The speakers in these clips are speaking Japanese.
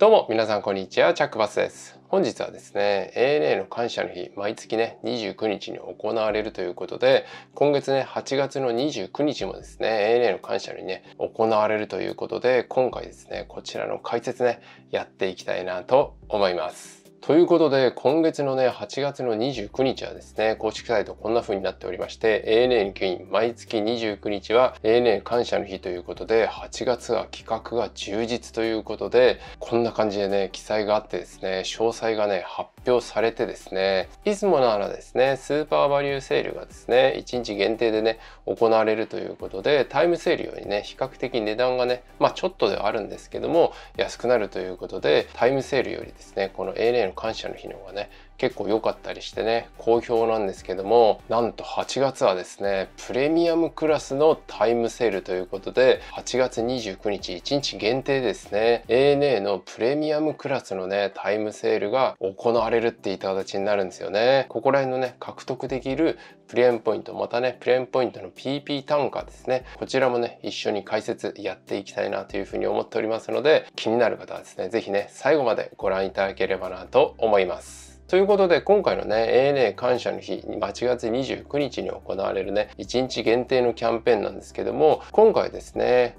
どうも皆さんこんにちは、チャックバスです。本日はですね、ANA の感謝の日、毎月ね、29日に行われるということで、今月ね、8月の29日もですね、ANA の感謝の日ね、行われるということで、今回ですね、こちらの解説ね、やっていきたいなと思います。ということで、今月のね、8月の29日はですね、公式サイトこんな風になっておりまして、ANA 議員、毎月29日は ANA 感謝の日ということで、8月は企画が充実ということで、こんな感じでね、記載があってですね、詳細がね、発表されてですね、いつもならですね、スーパーバリューセールがですね、1日限定でね、行われるということで、タイムセールよりね、比較的値段がね、まあちょっとではあるんですけども、安くなるということで、タイムセールよりですね、この ANA の感謝の日の方がね結構良かったりしてね好評なんですけどもなんと8月はですねプレミアムクラスのタイムセールということで8月29日1日限定ですね ANA のプレミアムクラスのねタイムセールが行われるっていう形になるんですよねここら辺のね獲得できるプレーンポイント、またね、プレーンポイントの PP 単価ですね。こちらもね、一緒に解説やっていきたいなというふうに思っておりますので、気になる方はですね、是非ね、最後までご覧いただければなと思います。ということで今回のね ANA 感謝の日8月29日に行われるね1日限定のキャンペーンなんですけども今回ですね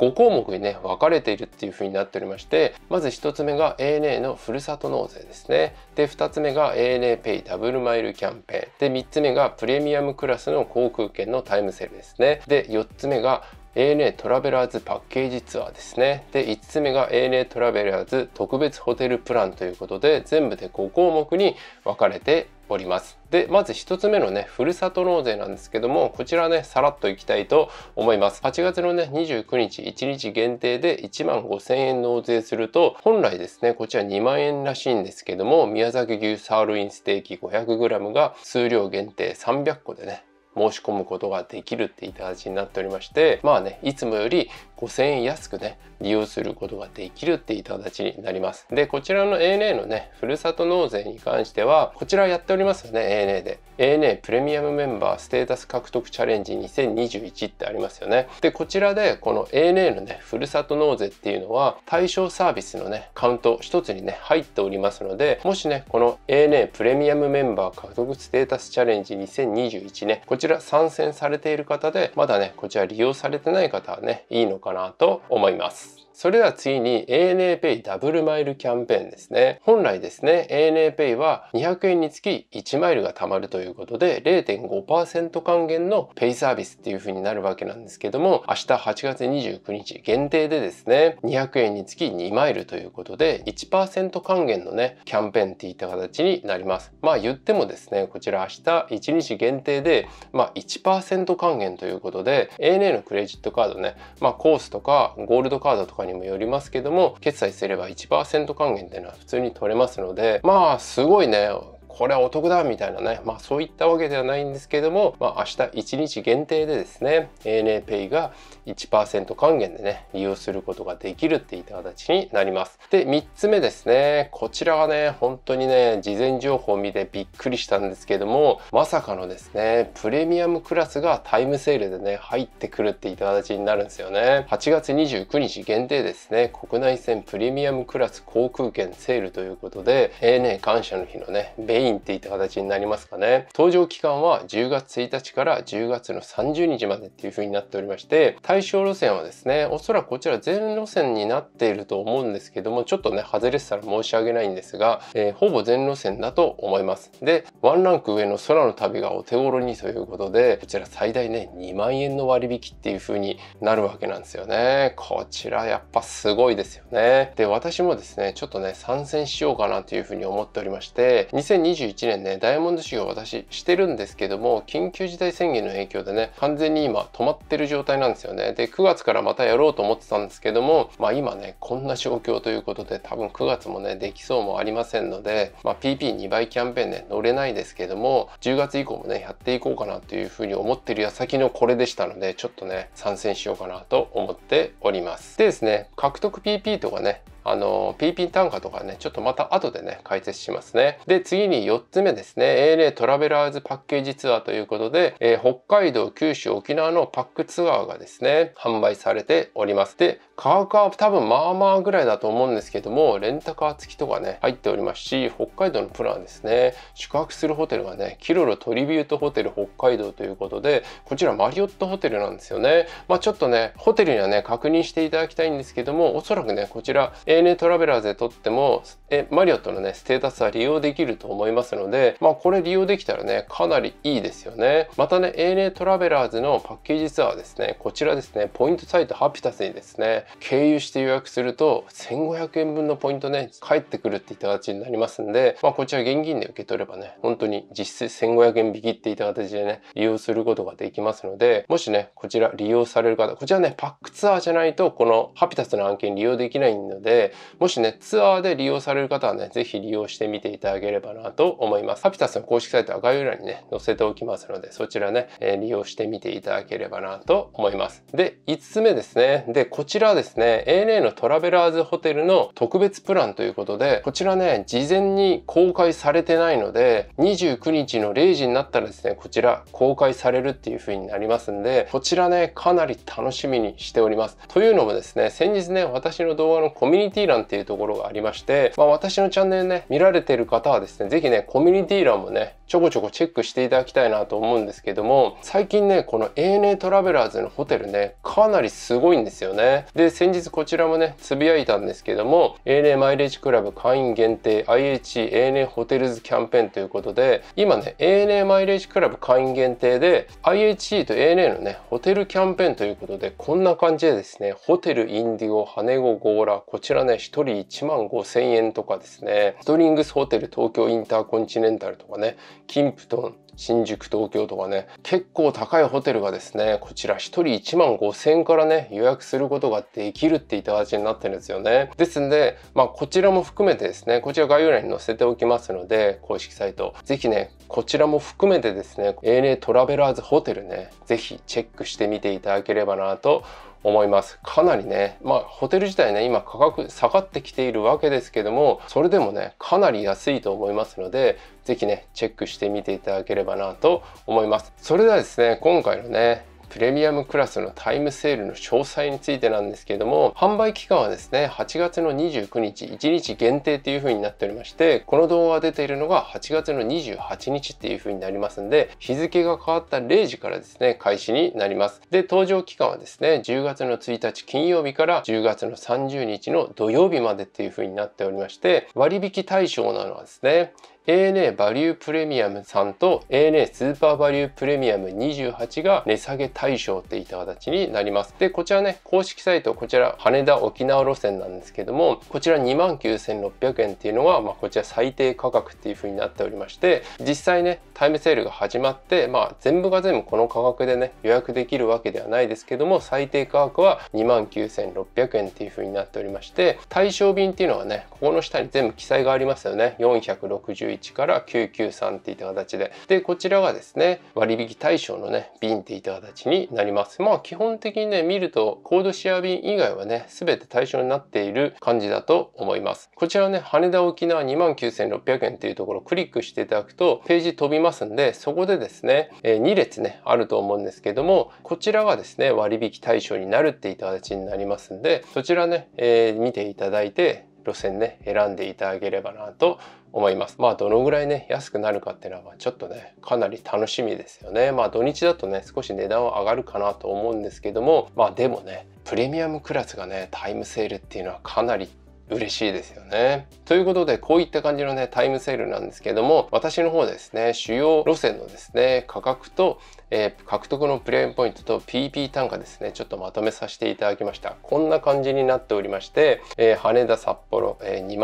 5項目にね分かれているっていうふうになっておりましてまず1つ目が ANA のふるさと納税ですねで2つ目が ANAPay ダブルマイルキャンペーンで3つ目がプレミアムクラスの航空券のタイムセールですねで4つ目が ANA トラベラーズパッケージツアーですねで5つ目が ANA トラベラーズ特別ホテルプランということで全部で5項目に分かれております。で、まず1つ目のね、ふるさと納税なんですけども、こちらね、さらっといきたいと思います。8月のね、29日、1日限定で1万5000円納税すると、本来ですね、こちら2万円らしいんですけども、宮崎牛サーロインステーキ 500g が数量限定300個でね、申し込むことができるっていった形になっておりましてまあねいつもより5000円安くね利用することができるっていった形になりますでこちらの ANA のねふるさと納税に関してはこちらやっておりますよね ANA で ANA プレミアムメンバーステータス獲得チャレンジ2021ってありますよね。で、こちらでこの ANA のね、ふるさと納税っていうのは対象サービスのね、カウント1つにね、入っておりますので、もしね、この ANA プレミアムメンバー獲得ステータスチャレンジ2021ね、こちら参戦されている方で、まだね、こちら利用されてない方はね、いいのかなと思います。それでは次に ANAPay ダブルマイルキャンペーンですね。本来ですね、ANAPay は200円につき1マイルが貯まるということで0.5%還元のペイサービスっていう風になるわけなんですけども、明日8月29日限定でですね、200円につき2マイルということで1%還元のね、キャンペーンっていった形になります。まあ言ってもですね、こちら明日1日限定で、まあ、1%還元ということで ANA のクレジットカードね、まあコースとかゴールドカードとかににもよりますけども決済すれば1%還元っていうのは普通に取れますのでまあすごいねこれはお得だみたいなね、まあ、そういったわけではないんですけども、まあ、明日1日限定でですね ANAPay が1%還元でね利用することができるっていった形になりますで3つ目ですねこちらはね本当にね事前情報を見てびっくりしたんですけどもまさかのですねプレミアムクラスがタイムセールでね入ってくるっていった形になるんですよね8月29日限定ですね国内線プレミアムクラス航空券セールということで ANA 感謝の日のねインっていった形になりますかね。搭乗期間は10月1日から10月の30日までっていう風になっておりまして、対象路線はですね、おそらくこちら全路線になっていると思うんですけども、ちょっとね、外れてたら申し訳ないんですが、えー、ほぼ全路線だと思います。で、ワンランク上の空の旅がお手頃にということで、こちら最大ね、2万円の割引っていう風になるわけなんですよね。こちらやっぱすごいですよね。で、私もですね、ちょっとね、参戦しようかなという風に思っておりまして、2 0 2 2021年ねダイヤモンド使用私してるんですけども緊急事態宣言の影響でね完全に今止まってる状態なんですよねで9月からまたやろうと思ってたんですけどもまあ今ねこんな状況ということで多分9月もねできそうもありませんので、まあ、PP2 倍キャンペーンね乗れないですけども10月以降もねやっていこうかなというふうに思ってる矢先のこれでしたのでちょっとね参戦しようかなと思っておりますでですね獲得 PP とかねあの PP 単価とかねちょっとまた後でね解説しますねで次に4つ目ですね ANA トラベラーズパッケージツアーということで、えー、北海道九州沖縄のパックツアーがですね販売されておりますで価格は多分まあまあぐらいだと思うんですけども、レンタカー付きとかね、入っておりますし、北海道のプランですね、宿泊するホテルがね、キロロトリビュートホテル北海道ということで、こちらマリオットホテルなんですよね。まあ、ちょっとね、ホテルにはね、確認していただきたいんですけども、おそらくね、こちら ANA トラベラーズで撮っても、えマリオットのね、ステータスは利用できると思いますので、まあ、これ利用できたらね、かなりいいですよね。またね、ANA トラベラーズのパッケージツアーですね、こちらですね、ポイントサイトハピタスにですね、経由して予約すると1500円分のポイントね返ってくるっていった形になりますんで、まあ、こちら現金で受け取ればね本当に実質1500円引きっていった形でね利用することができますのでもしねこちら利用される方こちらねパックツアーじゃないとこのハピタスの案件利用できないのでもしねツアーで利用される方はね是非利用してみていただければなと思いますハピタスの公式サイトは概要欄にね載せておきますのでそちらね利用してみていただければなと思いますで5つ目ですねでこちらはですね ANA のトラベラーズホテルの特別プランということでこちらね事前に公開されてないので29日の0時になったらですねこちら公開されるっていう風になりますんでこちらねかなり楽しみにしておりますというのもですね先日ね私の動画のコミュニティ欄っていうところがありまして、まあ、私のチャンネルね見られてる方はですね是非ねコミュニティ欄もねちょこちょこチェックしていただきたいなと思うんですけども最近ねこの ANA トラベラーズのホテルねかなりすごいんですよねで先日こちらもねつぶやいたんですけども ANA マイレージクラブ会員限定 IHANA ホテルズキャンペーンということで今ね ANA マイレージクラブ会員限定で IHE と ANA のねホテルキャンペーンということでこんな感じでですねホテルインディゴ羽子ゴーラこちらね1人1万5000円とかですねストリングスホテル東京インターコンチネンタルとかねンプトン新宿東京とかね結構高いホテルがですねこちら1人1万5000円からね予約することができるっていった形になってるんですよねですんでまあこちらも含めてですねこちら概要欄に載せておきますので公式サイト是非ねこちらも含めてですね ANA トラベラーズホテルね是非チェックしてみていただければなと思います思います。かなりね、まあ、ホテル自体ね、今価格下がってきているわけですけども、それでもね、かなり安いと思いますので、是非ね、チェックしてみていただければなと思います。それではですね、今回のね、プレミアムクラスのタイムセールの詳細についてなんですけれども販売期間はですね8月の29日1日限定っていう風になっておりましてこの動画が出ているのが8月の28日っていう風になりますんで日付が変わった0時からですね開始になりますで登場期間はですね10月の1日金曜日から10月の30日の土曜日までっていう風になっておりまして割引対象なのはですね ANA バリュープレミアム3と ANA スーパーバリュープレミアム28が値下げ対象っていった形になります。で、こちらね、公式サイト、こちら羽田沖縄路線なんですけども、こちら29,600円っていうのは、まあ、こちら最低価格っていう風になっておりまして、実際ね、タイムセールが始まって、まあ、全部が全部この価格でね、予約できるわけではないですけども、最低価格は29,600円っていう風になっておりまして、対象便っていうのはね、ここの下に全部記載がありますよね。460 9 1から993っていった形ででこちらがですね割引対象のね瓶っていった形になりますまあ基本的にね見るとコードシェア便以外はね全て対象になっている感じだと思いますこちらね羽田沖縄29,600円っていうところをクリックしていただくとページ飛びますんでそこでですね、え2列ねあると思うんですけどもこちらがですね割引対象になるっていった形になりますんでそちらね、えー、見ていただいて路線ね選んでいただければなと思いますまあどのぐらいね安くなるかっていうのはちょっとねかなり楽しみですよねまあ土日だとね少し値段は上がるかなと思うんですけどもまあでもねプレミアムクラスがねタイムセールっていうのはかなり嬉しいですよね。ということでこういった感じのねタイムセールなんですけども私の方ですね主要路線のですね価格とえー、獲得のプレーンポイントと PP 単価ですねちょっとまとめさせていただきましたこんな感じになっておりまして、えー、羽田札幌、えー、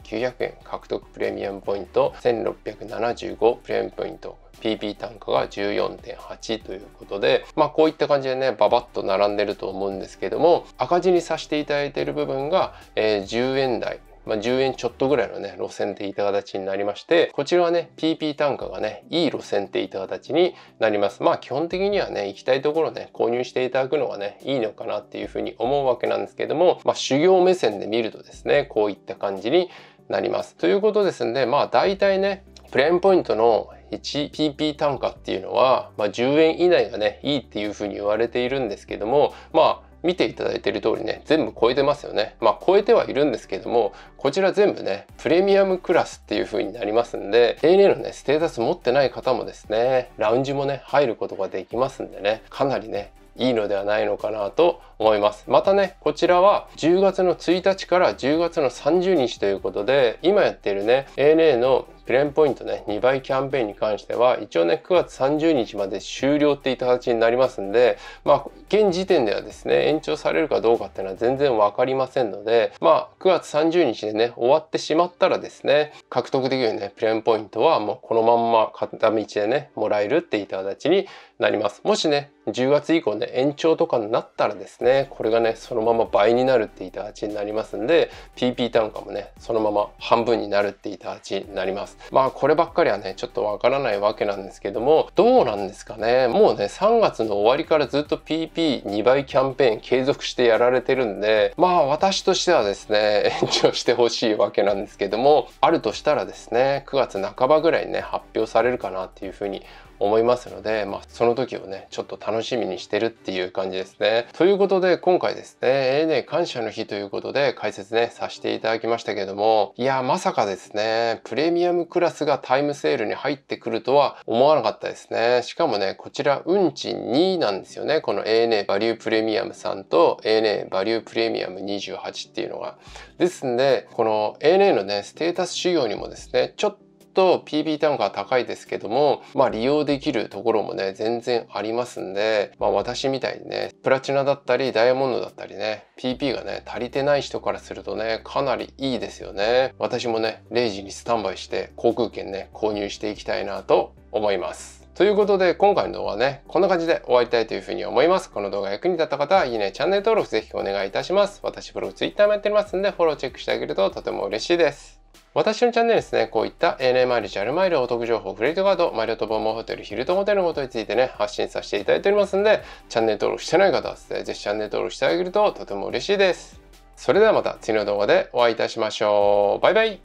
24,900円獲得プレミアムポイント1675プレーンポイント PP 単価が14.8ということで、まあこういった感じでね、ババッと並んでると思うんですけども、赤字にさせていただいている部分が、えー、10円台、まあ、10円ちょっとぐらいのね、路線でいた形になりまして、こちらはね、PP 単価がね、いい路線でいた形になります。まあ基本的にはね、行きたいところね、購入していただくのがね、いいのかなっていうふうに思うわけなんですけども、まあ修行目線で見るとですね、こういった感じになります。ということですんで、まあ大体ね、プレーンポイントの 1PP 単価っていうのは、まあ、10円以内がねいいっていうふうに言われているんですけどもまあ見ていただいている通りね全部超えてますよねまあ超えてはいるんですけどもこちら全部ねプレミアムクラスっていう風になりますんで ANA のねステータス持ってない方もですねラウンジもね入ることができますんでねかなりねいいのではないのかなと思いますまたねこちらは10月の1日から10月の30日ということで今やっているね ANA のプレンポイントね、2倍キャンペーンに関しては、一応ね、9月30日まで終了っていった形になりますんで、まあ、現時点ではですね、延長されるかどうかっていうのは全然わかりませんので、まあ、9月30日でね、終わってしまったらですね、獲得できるね、プレーンポイントはもうこのまんま片道でね、もらえるっていった形になります。もしね、10月以降ね、延長とかになったらですね、これがね、そのまま倍になるっていった形になりますんで、PP 単価もね、そのまま半分になるっていった形になります。。まあこればっかりはね、ちょっとわからないわけなんですけども、どうなんですかね。もうね、3月の終わりからずっと PP2 倍キャンペーン継続してやられてるんで、まあ私としてはですね、延長してほしいわけなんですけども、あるとしたらですね、9月半ばぐらいにね、発表されるかなっていうふうに思いますので、まあ、その時をねちょっと楽しみにしてるっていう感じですね。ということで今回ですね ANA 感謝の日ということで解説ねさせていただきましたけれどもいやまさかですねプレミアムクラスがタイムセールに入ってくるとは思わなかったですね。しかもねこちら運賃2なんですよねこの ANA バリュープレミアムさんと ANA バリュープレミアム28っていうのが。ですんでこの ANA のねステータス仕様にもですねちょっとと PB 単価は高いですけども、まあ利用できるところもね、全然ありますんで、まあ私みたいにね、プラチナだったりダイヤモンドだったりね、PP がね、足りてない人からするとね、かなりいいですよね。私もね、0時にスタンバイして航空券ね、購入していきたいなと思います。ということで今回の動画はね、こんな感じで終わりたいというふうに思います。この動画役に立った方はいいね、チャンネル登録ぜひお願いいたします。私ブログ、ツイッターもやっておりますんでフォローチェックしてあげるととても嬉しいです。私のチャンネルですね、こういった ANA マイル、JAL マイル、お得情報、クレジットカード、マイルとボンボンホテル、ヒルトンホテルのことについてね、発信させていただいておりますんで、チャンネル登録してない方はですね、ぜひチャンネル登録してあげるととても嬉しいです。それではまた次の動画でお会いいたしましょう。バイバイ